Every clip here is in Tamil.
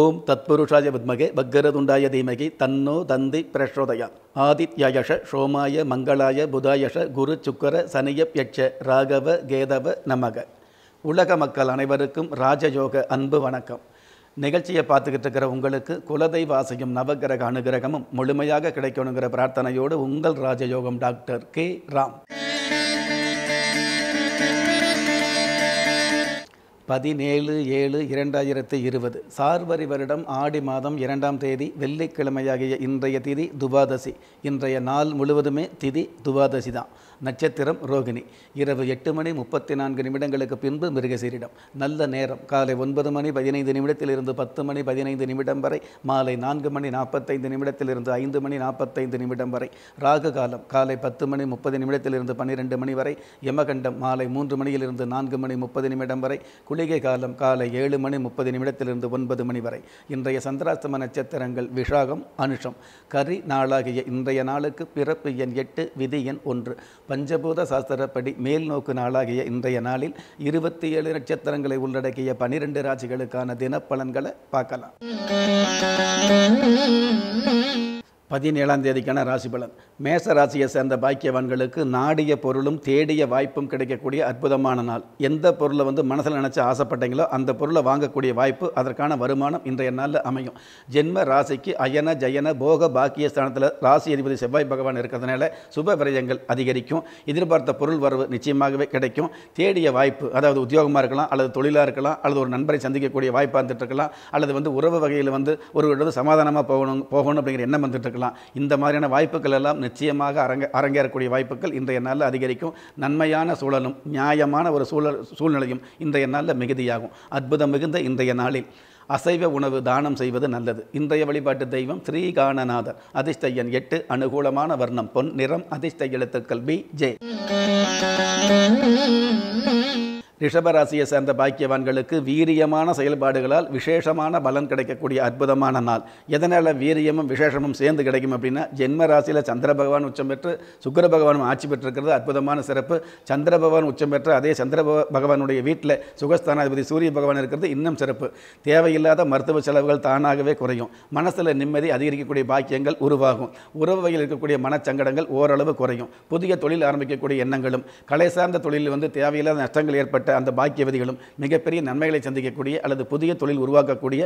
ஓம் தத்புருஷாய வித்மகே பக்கரதுண்டாய தீமகி தன்னோ தந்தி பிரசோதயா ஆதித்யயஷ சோமாய மங்களாய புதாயஷ குரு சுக்கர சனியப்யட்ச ராகவ கேதவ நமக உலக மக்கள் அனைவருக்கும் ராஜயோக அன்பு வணக்கம் நிகழ்ச்சியை பார்த்துக்கிட்டு இருக்கிற உங்களுக்கு குலதெய்வ ஆசையும் நவகிரக அனுகிரகமும் முழுமையாக கிடைக்கணுங்கிற பிரார்த்தனையோடு உங்கள் ராஜயோகம் டாக்டர் கே ராம் பதினேழு ஏழு இரண்டாயிரத்தி இருபது சார்வரி வருடம் ஆடி மாதம் இரண்டாம் தேதி வெள்ளிக்கிழமையாகிய இன்றைய திதி துவாதசி இன்றைய நாள் முழுவதுமே திதி துவாதசி தான் நட்சத்திரம் ரோகிணி இரவு எட்டு மணி முப்பத்தி நான்கு நிமிடங்களுக்கு பின்பு மிருகசீரிடம் நல்ல நேரம் காலை ஒன்பது மணி பதினைந்து நிமிடத்திலிருந்து பத்து மணி பதினைந்து நிமிடம் வரை மாலை நான்கு மணி நாற்பத்தைந்து நிமிடத்திலிருந்து ஐந்து மணி நாற்பத்தைந்து நிமிடம் வரை ராகு காலம் காலை பத்து மணி முப்பது நிமிடத்திலிருந்து பன்னிரெண்டு மணி வரை யமகண்டம் மாலை மூன்று மணியிலிருந்து நான்கு மணி முப்பது நிமிடம் வரை குளிகை காலம் காலை ஏழு மணி முப்பது நிமிடத்திலிருந்து ஒன்பது மணி வரை இன்றைய சந்திராஸ்தம நட்சத்திரங்கள் விஷாகம் அனுஷம் கரி நாளாகிய இன்றைய நாளுக்கு பிறப்பு எண் எட்டு விதி எண் ஒன்று பஞ்சபூத சாஸ்திரப்படி மேல் நோக்கு நாளாகிய இன்றைய நாளில் இருபத்தி ஏழு நட்சத்திரங்களை உள்ளடக்கிய பனிரெண்டு ராசிகளுக்கான தினப்பலன்களை பார்க்கலாம் பதினேழாம் தேதிக்கான ராசி பலன் மேச ராசியை சேர்ந்த பாக்கியவான்களுக்கு நாடிய பொருளும் தேடிய வாய்ப்பும் கிடைக்கக்கூடிய அற்புதமான நாள் எந்த பொருளை வந்து மனசில் நினச்சி ஆசைப்பட்டீங்களோ அந்த பொருளை வாங்கக்கூடிய வாய்ப்பு அதற்கான வருமானம் இன்றைய நாளில் அமையும் ஜென்ம ராசிக்கு அயன ஜயன போக பாக்கிய ஸ்தானத்தில் ராசி அதிபதி செவ்வாய் பகவான் இருக்கிறதுனால சுப விரயங்கள் அதிகரிக்கும் எதிர்பார்த்த பொருள் வரவு நிச்சயமாகவே கிடைக்கும் தேடிய வாய்ப்பு அதாவது உத்தியோகமாக இருக்கலாம் அல்லது தொழிலாக இருக்கலாம் அல்லது ஒரு நண்பரை சந்திக்கக்கூடிய வாய்ப்பாக இருந்துட்டு இருக்கலாம் அல்லது வந்து உறவு வகையில் வந்து ஒரு சமாதானமாக போகணும் போகணும் அப்படிங்கிற எண்ணம் வந்துட்டு இருக்கலாம் இந்த மாதிரியான வாய்ப்புகள் எல்லாம் நிச்சயமாக அரங்க அரங்கேறக்கூடிய வாய்ப்புகள் இன்றைய நாளில் அதிகரிக்கும் நன்மையான சூழலும் நியாயமான ஒரு சூழல் சூழ்நிலையும் இன்றைய நாளில் மிகுதியாகும் அற்புதம் மிகுந்த இன்றைய நாளில் அசைவ உணவு தானம் செய்வது நல்லது இன்றைய வழிபாட்டு தெய்வம் ஸ்ரீகானநாதர் அதிர்ஷ்ட எட்டு அனுகூலமான வர்ணம் பொன் நிறம் அதிர்ஷ்ட எழுத்துக்கள் பி ஜே ரிஷபராசியை சேர்ந்த பாக்கியவான்களுக்கு வீரியமான செயல்பாடுகளால் விசேஷமான பலன் கிடைக்கக்கூடிய அற்புதமான நாள் எதனால் வீரியமும் விசேஷமும் சேர்ந்து கிடைக்கும் அப்படின்னா ஜென்ம ராசியில் சந்திர பகவான் உச்சம் பெற்று சுக்கர பகவானும் ஆட்சி பெற்றிருக்கிறது அற்புதமான சிறப்பு சந்திர பகவான் உச்சம் பெற்று அதே சந்திர பகவானுடைய வீட்டில் சுகஸ்தானாதிபதி சூரிய பகவான் இருக்கிறது இன்னும் சிறப்பு தேவையில்லாத மருத்துவ செலவுகள் தானாகவே குறையும் மனசில் நிம்மதி அதிகரிக்கக்கூடிய பாக்கியங்கள் உருவாகும் உறவு வகையில் இருக்கக்கூடிய மனச்சங்கடங்கள் ஓரளவு குறையும் புதிய தொழில் ஆரம்பிக்கக்கூடிய எண்ணங்களும் கலை சார்ந்த தொழிலில் வந்து தேவையில்லாத நஷ்டங்கள் ஏற்பட்டு சம்பந்தப்பட்ட அந்த பாக்கியவதிகளும் மிகப்பெரிய நன்மைகளை சந்திக்கக்கூடிய அல்லது புதிய தொழில் உருவாக்கக்கூடிய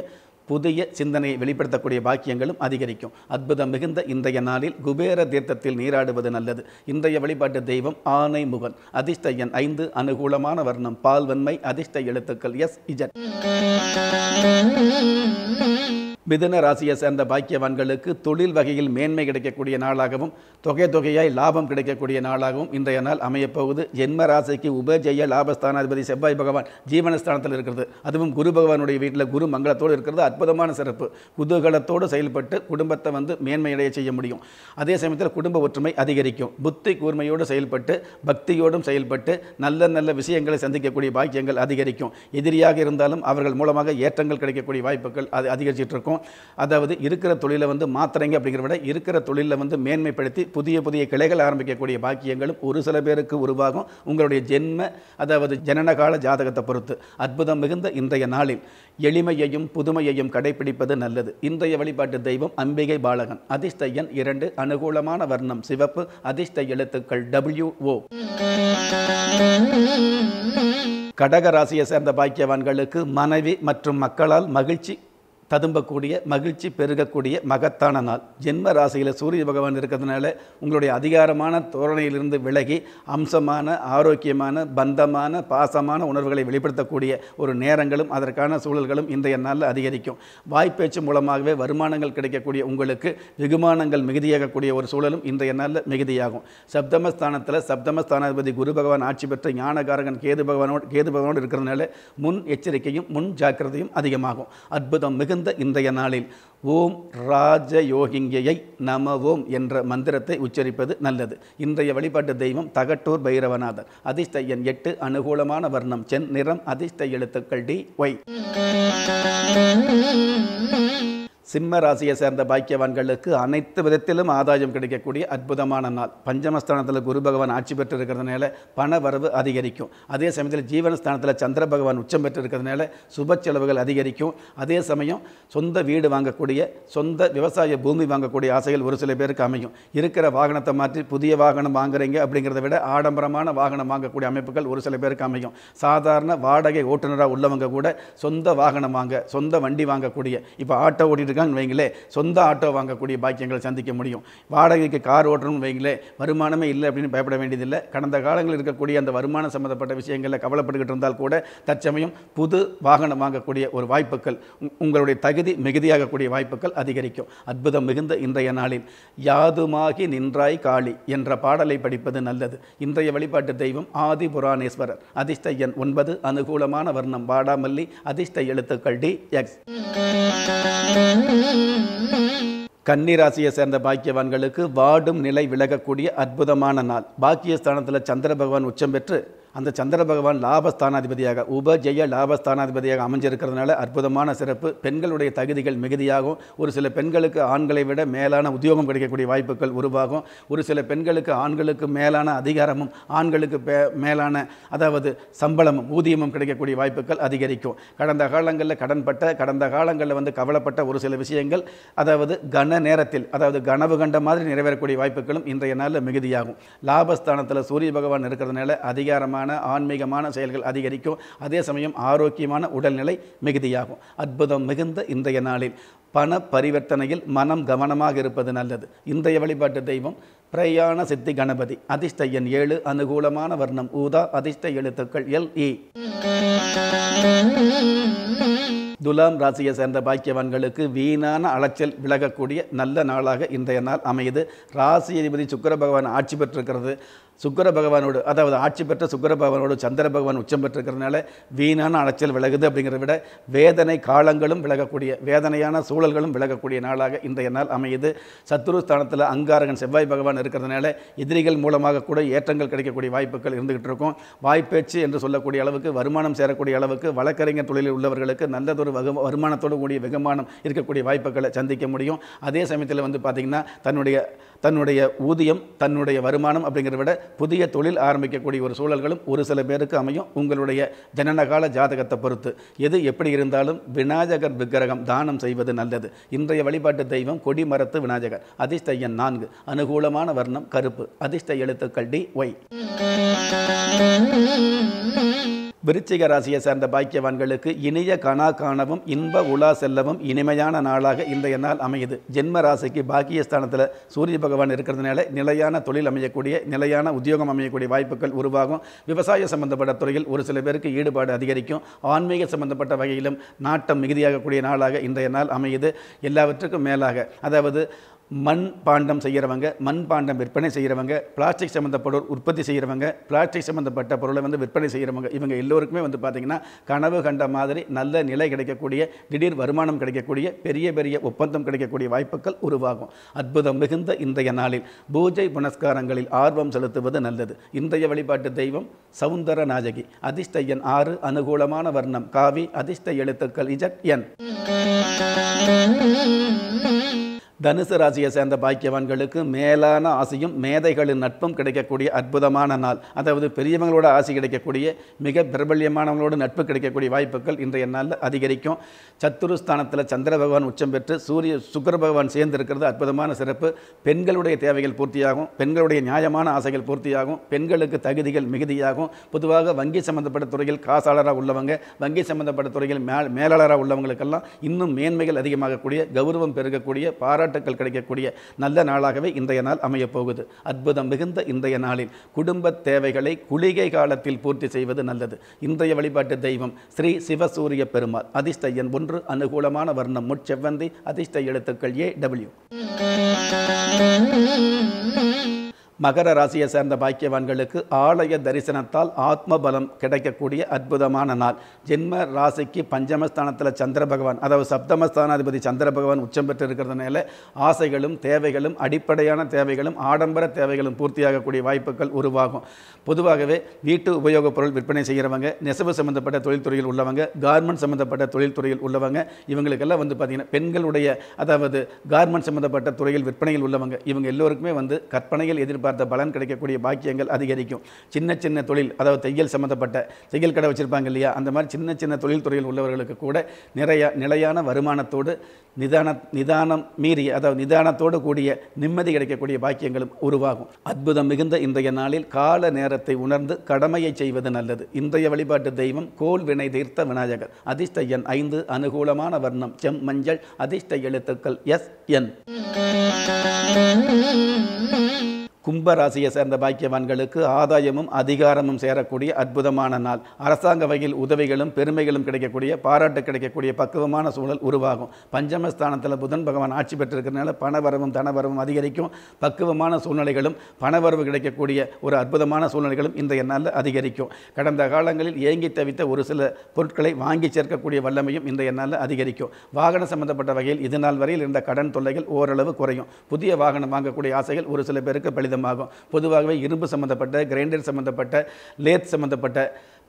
புதிய சிந்தனையை வெளிப்படுத்தக்கூடிய பாக்கியங்களும் அதிகரிக்கும் அற்புதம் மிகுந்த இன்றைய நாளில் குபேர தீர்த்தத்தில் நீராடுவது நல்லது இன்றைய வழிபாட்டு தெய்வம் ஆனை முகன் அதிர்ஷ்ட எண் ஐந்து அனுகூலமான வர்ணம் பால்வன்மை அதிர்ஷ்ட எழுத்துக்கள் எஸ் இஜன் மிதுன ராசியை சேர்ந்த பாக்கியவான்களுக்கு தொழில் வகையில் மேன்மை கிடைக்கக்கூடிய நாளாகவும் தொகை தொகையாய் லாபம் கிடைக்கக்கூடிய நாளாகவும் இன்றைய நாள் அமையப்போகுது ஜென்ம ராசிக்கு உபஜெய லாபஸ்தானாதிபதி செவ்வாய் பகவான் ஜீவனஸ்தானத்தில் இருக்கிறது அதுவும் குரு பகவானுடைய வீட்டில் குரு மங்களத்தோடு இருக்கிறது அற்புதமான சிறப்பு குதூகலத்தோடு செயல்பட்டு குடும்பத்தை வந்து மேன்மையடைய செய்ய முடியும் அதே சமயத்தில் குடும்ப ஒற்றுமை அதிகரிக்கும் புத்தி கூர்மையோடு செயல்பட்டு பக்தியோடும் செயல்பட்டு நல்ல நல்ல விஷயங்களை சந்திக்கக்கூடிய பாக்கியங்கள் அதிகரிக்கும் எதிரியாக இருந்தாலும் அவர்கள் மூலமாக ஏற்றங்கள் கிடைக்கக்கூடிய வாய்ப்புகள் அது அதிகரிச்சிட்ருக்கும் அதாவது இருக்கிற தொழிலை வந்து மாத்திரைங்க அப்படிங்கிற விட இருக்கிற தொழிலில் வந்து மேன்மைப்படுத்தி புதிய புதிய கிளைகள் ஆரம்பிக்கக்கூடிய பாக்கியங்களும் ஒரு சில பேருக்கு உருவாகும் உங்களுடைய ஜென்ம அதாவது ஜனனகால ஜாதகத்தை பொறுத்து அற்புதம் மிகுந்த இன்றைய நாளில் எளிமையையும் புதுமையையும் கடைபிடிப்பது நல்லது இன்றைய வழிபாட்டு தெய்வம் அம்பிகை பாலகன் அதிர்ஷ்டையன் இரண்டு அனுகூலமான வர்ணம் சிவப்பு அதிர்ஷ்ட எழுத்துக்கள் டபிள்யூ ஓ கடக ராசியை சேர்ந்த பாக்கியவான்களுக்கு மனைவி மற்றும் மக்களால் மகிழ்ச்சி ததும்பக்கூடிய மகிழ்ச்சி பெருகக்கூடிய மகத்தான நாள் ஜென்ம ராசியில் சூரிய பகவான் இருக்கிறதுனால உங்களுடைய அதிகாரமான தோரணையிலிருந்து விலகி அம்சமான ஆரோக்கியமான பந்தமான பாசமான உணர்வுகளை வெளிப்படுத்தக்கூடிய ஒரு நேரங்களும் அதற்கான சூழல்களும் இன்றைய நாளில் அதிகரிக்கும் வாய்ப்பேச்சு மூலமாகவே வருமானங்கள் கிடைக்கக்கூடிய உங்களுக்கு வெகுமானங்கள் மிகுதியாகக்கூடிய ஒரு சூழலும் இன்றைய நாளில் மிகுதியாகும் சப்தமஸ்தானத்தில் சப்தமஸ்தானாதிபதி குரு பகவான் ஆட்சி பெற்ற ஞானகாரகன் கேது பகவானோடு கேது பகவானோடு இருக்கிறதுனால முன் எச்சரிக்கையும் முன் ஜாக்கிரதையும் அதிகமாகும் அற்புதம் மிகுந்த உகந்த இன்றைய நாளில் ஓம் ராஜயோகிங்கையை நம ஓம் என்ற மந்திரத்தை உச்சரிப்பது நல்லது இன்றைய வழிபாட்டு தெய்வம் தகட்டூர் பைரவநாதர் அதிர்ஷ்ட எண் எட்டு அனுகூலமான வர்ணம் சென் நிறம் அதிர்ஷ்ட எழுத்துக்கள் டி ஒய் சிம்ம ராசியை சேர்ந்த பாக்கியவான்களுக்கு அனைத்து விதத்திலும் ஆதாயம் கிடைக்கக்கூடிய அற்புதமான நாள் பஞ்சமஸ்தானத்தில் குரு பகவான் ஆட்சி பெற்று இருக்கிறதுனால பண வரவு அதிகரிக்கும் அதே சமயத்தில் ஜீவனஸ்தானத்தில் சந்திர பகவான் உச்சம் பெற்று இருக்கிறதுனால சுப செலவுகள் அதிகரிக்கும் அதே சமயம் சொந்த வீடு வாங்கக்கூடிய சொந்த விவசாய பூமி வாங்கக்கூடிய ஆசைகள் ஒரு சில பேருக்கு அமையும் இருக்கிற வாகனத்தை மாற்றி புதிய வாகனம் வாங்குறீங்க அப்படிங்கிறத விட ஆடம்பரமான வாகனம் வாங்கக்கூடிய அமைப்புகள் ஒரு சில பேருக்கு அமையும் சாதாரண வாடகை ஓட்டுநராக உள்ளவங்க கூட சொந்த வாகனம் வாங்க சொந்த வண்டி வாங்கக்கூடிய இப்போ ஆட்டோ ஓட்டிட்டு இருக்கான்னு வைங்களே சொந்த ஆட்டோ வாங்கக்கூடிய பாக்கியங்களை சந்திக்க முடியும் வாடகைக்கு கார் ஓட்டணும்னு வைங்களே வருமானமே இல்லை அப்படின்னு பயப்பட வேண்டியதில்லை கடந்த காலங்களில் இருக்கக்கூடிய அந்த வருமானம் சம்மந்தப்பட்ட விஷயங்களில் கவலைப்பட்டுக்கிட்டு இருந்தால் கூட தற்சமயம் புது வாகனம் வாங்கக்கூடிய ஒரு வாய்ப்புகள் உங்களுடைய தகுதி மிகுதியாகக்கூடிய வாய்ப்புகள் அதிகரிக்கும் அற்புதம் மிகுந்த இன்றைய நாளில் யாதுமாகி நின்றாய் காளி என்ற பாடலை படிப்பது நல்லது இன்றைய வழிபாட்டு தெய்வம் ஆதி புராணேஸ்வரர் அதிர்ஷ்ட எண் ஒன்பது அனுகூலமான வர்ணம் வாடாமல்லி அதிர்ஷ்ட எழுத்துக்கள் டி எக்ஸ் கன்னிராசியை சேர்ந்த பாக்கியவான்களுக்கு வாடும் நிலை விலகக்கூடிய அற்புதமான நாள் பாக்கியஸ்தானத்தில் சந்திர பகவான் உச்சம் பெற்று அந்த சந்திர பகவான் லாபஸ்தானாதிபதியாக உபஜெய லாபஸ்தானாதிபதியாக அமைஞ்சிருக்கிறதுனால அற்புதமான சிறப்பு பெண்களுடைய தகுதிகள் மிகுதியாகும் ஒரு சில பெண்களுக்கு ஆண்களை விட மேலான உத்தியோகம் கிடைக்கக்கூடிய வாய்ப்புகள் உருவாகும் ஒரு சில பெண்களுக்கு ஆண்களுக்கு மேலான அதிகாரமும் ஆண்களுக்கு மேலான அதாவது சம்பளமும் ஊதியமும் கிடைக்கக்கூடிய வாய்ப்புகள் அதிகரிக்கும் கடந்த காலங்களில் கடன்பட்ட கடந்த காலங்களில் வந்து கவலைப்பட்ட ஒரு சில விஷயங்கள் அதாவது கன நேரத்தில் அதாவது கனவு கண்ட மாதிரி நிறைவேறக்கூடிய வாய்ப்புகளும் இன்றைய நாளில் மிகுதியாகும் லாபஸ்தானத்தில் சூரிய பகவான் இருக்கிறதுனால அதிகாரமாக ஆன்மீகமான ஆன்மீகமான செயல்கள் அதிகரிக்கும் அதே சமயம் ஆரோக்கியமான உடல்நிலை மிகுதியாகும் அற்புதம் மிகுந்த இன்றைய நாளில் பண பரிவர்த்தனையில் மனம் கவனமாக இருப்பது நல்லது இன்றைய வழிபாட்டு தெய்வம் பிரயாண சித்தி கணபதி அதிர்ஷ்ட எண் ஏழு அனுகூலமான வர்ணம் ஊதா அதிர்ஷ்ட எழுத்துக்கள் எல் இ துலாம் ராசியை சேர்ந்த பாக்கியவான்களுக்கு வீணான அலைச்சல் விலகக்கூடிய நல்ல நாளாக இன்றைய நாள் அமையுது ராசி அதிபதி சுக்கர பகவான் ஆட்சி பெற்றிருக்கிறது சுக்கர பகவானோடு அதாவது ஆட்சி பெற்ற சுக்கர பகவானோடு சந்திர பகவான் உச்சம் பெற்றிருக்கிறனால வீணான அலைச்சல் விலகுது அப்படிங்கிறத விட வேதனை காலங்களும் விலகக்கூடிய வேதனையான சூழல்களும் விலகக்கூடிய நாளாக இன்றைய நாள் அமையுது சத்துரு ஸ்தானத்தில் அங்காரகன் செவ்வாய் பகவான் இருக்கிறதுனால எதிரிகள் மூலமாக கூட ஏற்றங்கள் கிடைக்கக்கூடிய வாய்ப்புகள் இருந்துகிட்டு இருக்கும் வாய்ப்பேச்சு என்று சொல்லக்கூடிய அளவுக்கு வருமானம் சேரக்கூடிய அளவுக்கு வழக்கறிஞர் தொழிலில் உள்ளவர்களுக்கு நல்லதொரு வகு வருமானத்தோடு கூடிய வெகுமானம் இருக்கக்கூடிய வாய்ப்புகளை சந்திக்க முடியும் அதே சமயத்தில் வந்து பார்த்திங்கன்னா தன்னுடைய தன்னுடைய ஊதியம் தன்னுடைய வருமானம் அப்படிங்கிறத விட புதிய தொழில் ஆரம்பிக்கக்கூடிய ஒரு சூழல்களும் ஒரு சில பேருக்கு அமையும் உங்களுடைய ஜனனகால ஜாதகத்தை பொறுத்து எது எப்படி இருந்தாலும் விநாயகர் விக்கிரகம் தானம் செய்வது நல்லது இன்றைய வழிபாட்டு தெய்வம் கொடிமரத்து விநாயகர் அதிர்ஷ்ட எண் நான்கு அனுகூலமான வர்ணம் கருப்பு அதிர்ஷ்ட எழுத்துக்கள் டி ஒய் விருச்சிக ராசியை சேர்ந்த பாக்கியவான்களுக்கு இனிய கணா காணவும் இன்ப உலா செல்லவும் இனிமையான நாளாக இன்றைய நாள் அமையுது ஜென்ம ராசிக்கு பாக்கியஸ்தானத்தில் சூரிய பகவான் இருக்கிறதுனால நிலையான தொழில் அமையக்கூடிய நிலையான உத்தியோகம் அமையக்கூடிய வாய்ப்புகள் உருவாகும் விவசாய சம்பந்தப்பட்ட துறையில் ஒரு சில பேருக்கு ஈடுபாடு அதிகரிக்கும் ஆன்மீக சம்பந்தப்பட்ட வகையிலும் நாட்டம் மிகுதியாகக்கூடிய நாளாக இன்றைய நாள் அமையுது எல்லாவற்றுக்கும் மேலாக அதாவது மண் பாண்டம் செய்கிறவங்க மண் பாண்டம் விற்பனை செய்கிறவங்க பிளாஸ்டிக் சம்மந்தப்பட்டோர் உற்பத்தி செய்கிறவங்க பிளாஸ்டிக் சம்மந்தப்பட்ட பொருளை வந்து விற்பனை செய்கிறவங்க இவங்க எல்லோருக்குமே வந்து பார்த்திங்கன்னா கனவு கண்ட மாதிரி நல்ல நிலை கிடைக்கக்கூடிய திடீர் வருமானம் கிடைக்கக்கூடிய பெரிய பெரிய ஒப்பந்தம் கிடைக்கக்கூடிய வாய்ப்புகள் உருவாகும் அற்புதம் மிகுந்த இன்றைய நாளில் பூஜை புனஸ்காரங்களில் ஆர்வம் செலுத்துவது நல்லது இன்றைய வழிபாட்டு தெய்வம் சவுந்தர நாஜகி அதிர்ஷ்ட எண் ஆறு அனுகூலமான வர்ணம் காவி அதிர்ஷ்ட எழுத்துக்கள் இஜட் என் தனுசு ராசியை சேர்ந்த பாக்கியவான்களுக்கு மேலான ஆசையும் மேதைகளின் நட்பும் கிடைக்கக்கூடிய அற்புதமான நாள் அதாவது பெரியவங்களோட ஆசை கிடைக்கக்கூடிய மிக பிரபல்யமானவங்களோட நட்பு கிடைக்கக்கூடிய வாய்ப்புகள் இன்றைய நாளில் அதிகரிக்கும் சத்துருஸ்தானத்தில் சந்திர பகவான் உச்சம் பெற்று சூரிய சுக்கர பகவான் சேர்ந்திருக்கிறது அற்புதமான சிறப்பு பெண்களுடைய தேவைகள் பூர்த்தியாகும் பெண்களுடைய நியாயமான ஆசைகள் பூர்த்தியாகும் பெண்களுக்கு தகுதிகள் மிகுதியாகும் பொதுவாக வங்கி சம்மந்தப்பட்ட துறையில் காசாளராக உள்ளவங்க வங்கி சம்மந்தப்பட்ட துறையில் மேலாளராக உள்ளவங்களுக்கெல்லாம் இன்னும் மேன்மைகள் அதிகமாகக்கூடிய கௌரவம் பெருகக்கூடிய பாராட்டு பாராட்டுக்கள் கிடைக்கக்கூடிய நல்ல நாளாகவே இன்றைய நாள் அமையப்போகுது அற்புதம் மிகுந்த இன்றைய நாளில் குடும்ப தேவைகளை குளிகை காலத்தில் பூர்த்தி செய்வது நல்லது இன்றைய வழிபாட்டு தெய்வம் ஸ்ரீ சிவசூரிய பெருமாள் அதிர்ஷ்ட எண் ஒன்று அனுகூலமான வர்ணம் முச்செவ்வந்தி அதிர்ஷ்ட எழுத்துக்கள் ஏ டபிள்யூ மகர ராசியை சேர்ந்த பாக்கியவான்களுக்கு ஆலய தரிசனத்தால் ஆத்ம பலம் கிடைக்கக்கூடிய அற்புதமான நாள் ஜென்ம ராசிக்கு பஞ்சமஸ்தானத்தில் சந்திர பகவான் அதாவது சப்தமஸ்தானாதிபதி சந்திர பகவான் உச்சம் பெற்று இருக்கிறதுனால ஆசைகளும் தேவைகளும் அடிப்படையான தேவைகளும் ஆடம்பர தேவைகளும் பூர்த்தியாகக்கூடிய வாய்ப்புகள் உருவாகும் பொதுவாகவே வீட்டு உபயோகப் பொருள் விற்பனை செய்கிறவங்க நெசவு சம்மந்தப்பட்ட தொழில்துறையில் உள்ளவங்க கார்மெண்ட் சம்மந்தப்பட்ட தொழில்துறையில் உள்ளவங்க இவங்களுக்கெல்லாம் வந்து பார்த்தீங்கன்னா பெண்களுடைய அதாவது கார்மெண்ட் சம்மந்தப்பட்ட துறையில் விற்பனையில் உள்ளவங்க இவங்க எல்லோருக்குமே வந்து கற்பனையில் எதிர்பார்க்க எதிர்பார்த்த பலன் கிடைக்கக்கூடிய பாக்கியங்கள் அதிகரிக்கும் சின்ன சின்ன தொழில் அதாவது தையல் சம்மந்தப்பட்ட தையல் கடை வச்சுருப்பாங்க இல்லையா அந்த மாதிரி சின்ன சின்ன தொழில் துறையில் உள்ளவர்களுக்கு கூட நிறைய நிலையான வருமானத்தோடு நிதான நிதானம் மீறி அதாவது நிதானத்தோடு கூடிய நிம்மதி கிடைக்கக்கூடிய பாக்கியங்களும் உருவாகும் அற்புதம் மிகுந்த இன்றைய நாளில் கால நேரத்தை உணர்ந்து கடமையை செய்வது நல்லது இன்றைய வழிபாட்டு தெய்வம் கோல் வினை தீர்த்த விநாயகர் அதிர்ஷ்ட எண் ஐந்து அனுகூலமான வர்ணம் செம் மஞ்சள் அதிர்ஷ்ட எழுத்துக்கள் எஸ் என் கும்பராசியை சேர்ந்த பாக்கியவான்களுக்கு ஆதாயமும் அதிகாரமும் சேரக்கூடிய அற்புதமான நாள் அரசாங்க வகையில் உதவிகளும் பெருமைகளும் கிடைக்கக்கூடிய பாராட்டு கிடைக்கக்கூடிய பக்குவமான சூழல் உருவாகும் பஞ்சமஸ்தானத்தில் புதன் பகவான் ஆட்சி பெற்றிருக்கிறதுனால பணவரவும் தனவரவும் அதிகரிக்கும் பக்குவமான சூழ்நிலைகளும் பணவரவு கிடைக்கக்கூடிய ஒரு அற்புதமான சூழ்நிலைகளும் இன்றைய நாளில் அதிகரிக்கும் கடந்த காலங்களில் ஏங்கி தவித்த ஒரு சில பொருட்களை வாங்கி சேர்க்கக்கூடிய வல்லமையும் இன்றைய நாளில் அதிகரிக்கும் வாகனம் சம்பந்தப்பட்ட வகையில் இது நாள் வரையில் இருந்த கடன் தொல்லைகள் ஓரளவு குறையும் புதிய வாகனம் வாங்கக்கூடிய ஆசைகள் ஒரு சில பேருக்கு பலிதம் விதமாகும் பொதுவாகவே இரும்பு சம்மந்தப்பட்ட கிரைண்டர் சம்மந்தப்பட்ட லேத் சம்மந்தப்பட்ட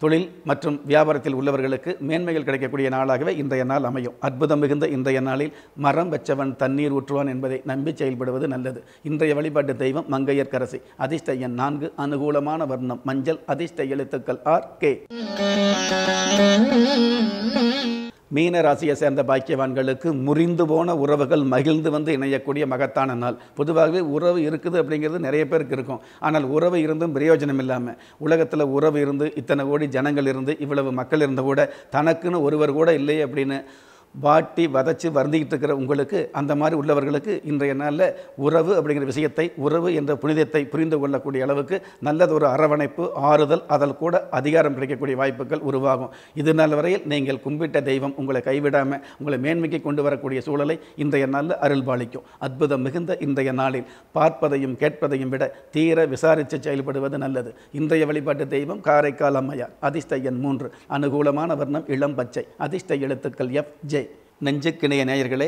தொழில் மற்றும் வியாபாரத்தில் உள்ளவர்களுக்கு மேன்மைகள் கிடைக்கக்கூடிய நாளாகவே இன்றைய நாள் அமையும் அற்புதம் மிகுந்த இன்றைய நாளில் மரம் வச்சவன் தண்ணீர் ஊற்றுவான் என்பதை நம்பி செயல்படுவது நல்லது இன்றைய வழிபாட்டு தெய்வம் மங்கையர்கரசி அதிர்ஷ்ட எண் நான்கு அனுகூலமான வர்ணம் மஞ்சள் அதிர்ஷ்ட எழுத்துக்கள் ஆர் கே மீன ராசியை சேர்ந்த பாக்கியவான்களுக்கு முறிந்து போன உறவுகள் மகிழ்ந்து வந்து இணையக்கூடிய மகத்தான நாள் பொதுவாகவே உறவு இருக்குது அப்படிங்கிறது நிறைய பேருக்கு இருக்கும் ஆனால் உறவு இருந்தும் பிரயோஜனம் இல்லாமல் உலகத்தில் உறவு இருந்து இத்தனை கோடி ஜனங்கள் இருந்து இவ்வளவு மக்கள் இருந்து கூட தனக்குன்னு ஒருவர் கூட இல்லை அப்படின்னு வாட்டி வதச்சி வருந்திக்கிட்டு இருக்கிற உங்களுக்கு அந்த மாதிரி உள்ளவர்களுக்கு இன்றைய நாளில் உறவு அப்படிங்கிற விஷயத்தை உறவு என்ற புனிதத்தை புரிந்து கொள்ளக்கூடிய அளவுக்கு நல்லது ஒரு அரவணைப்பு ஆறுதல் அதில் கூட அதிகாரம் கிடைக்கக்கூடிய வாய்ப்புகள் உருவாகும் இது நாள் வரையில் நீங்கள் கும்பிட்ட தெய்வம் உங்களை கைவிடாமல் உங்களை மேன்மைக்கு கொண்டு வரக்கூடிய சூழலை இன்றைய நாளில் அருள் பாலிக்கும் அற்புதம் மிகுந்த இன்றைய நாளில் பார்ப்பதையும் கேட்பதையும் விட தீர விசாரித்து செயல்படுவது நல்லது இன்றைய வழிபாட்டு தெய்வம் காரைக்கால் அம்மையார் அதிர்ஷ்ட எண் மூன்று அனுகூலமான வர்ணம் இளம் பச்சை அதிர்ஷ்ட எழுத்துக்கள் எஃப் ஜெய் நெஞ்சுக்கிணைய நேயர்களே